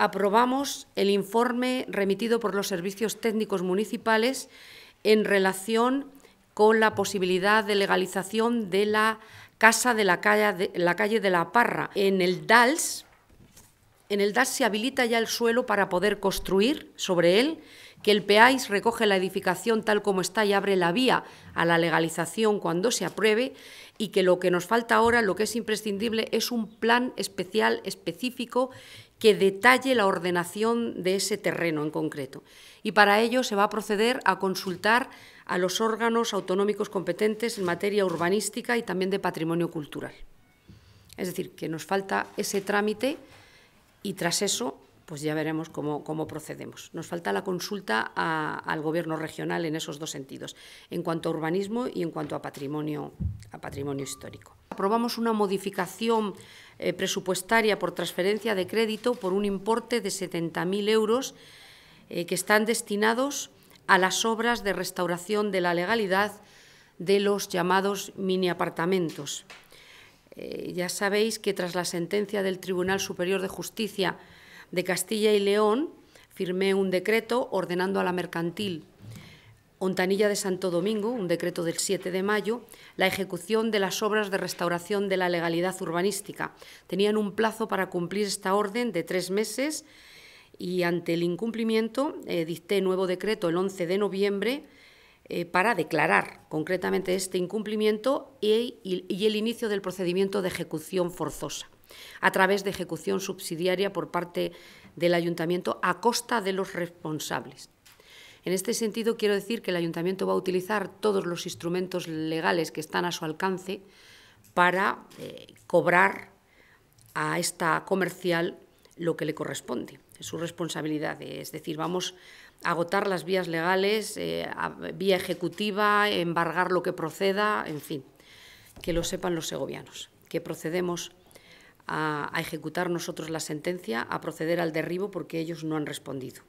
aprobamos el informe remitido por los servicios técnicos municipales en relación con la posibilidad de legalización de la casa de la calle de la, Parra. En el DALS, en el DAS se habilita ya el suelo para poder construir sobre él que el PEAIS recoge la edificación tal como está y abre la vía a la legalización cuando se apruebe y que lo que nos falta ahora, lo que es imprescindible, es un plan especial, específico, que detalle la ordenación de ese terreno en concreto. Y para ello se va a proceder a consultar a los órganos autonómicos competentes en materia urbanística y también de patrimonio cultural. Es decir, que nos falta ese trámite y tras eso pues ya veremos cómo, procedemos. Nos falta la consulta al Gobierno regional en esos dos sentidos, en cuanto a urbanismo y en cuanto a patrimonio, histórico. Aprobamos una modificación eh, presupuestaria por transferencia de crédito por un importe de 70.000 euros eh, que están destinados a las obras de restauración de la legalidad de los llamados mini apartamentos. Eh, ya sabéis que tras la sentencia del Tribunal Superior de Justicia de Castilla y León firmé un decreto ordenando a la mercantil Ontanilla de Santo Domingo, un decreto del 7 de mayo, la ejecución de las obras de restauración de la legalidad urbanística. Tenían un plazo para cumplir esta orden de tres meses y ante el incumplimiento eh, dicté nuevo decreto el 11 de noviembre eh, para declarar concretamente este incumplimiento e, y el inicio del procedimiento de ejecución forzosa a través de ejecución subsidiaria por parte del ayuntamiento a costa de los responsables. En este sentido, quiero decir que el ayuntamiento va a utilizar todos los instrumentos legales que están a su alcance para eh, cobrar a esta comercial lo que le corresponde. sus su responsabilidad. Es decir, vamos a agotar las vías legales, eh, vía ejecutiva, embargar lo que proceda, en fin, que lo sepan los segovianos, que procedemos a, ejecutar nosotros la sentencia, a proceder al derribo porque ellos no han respondido.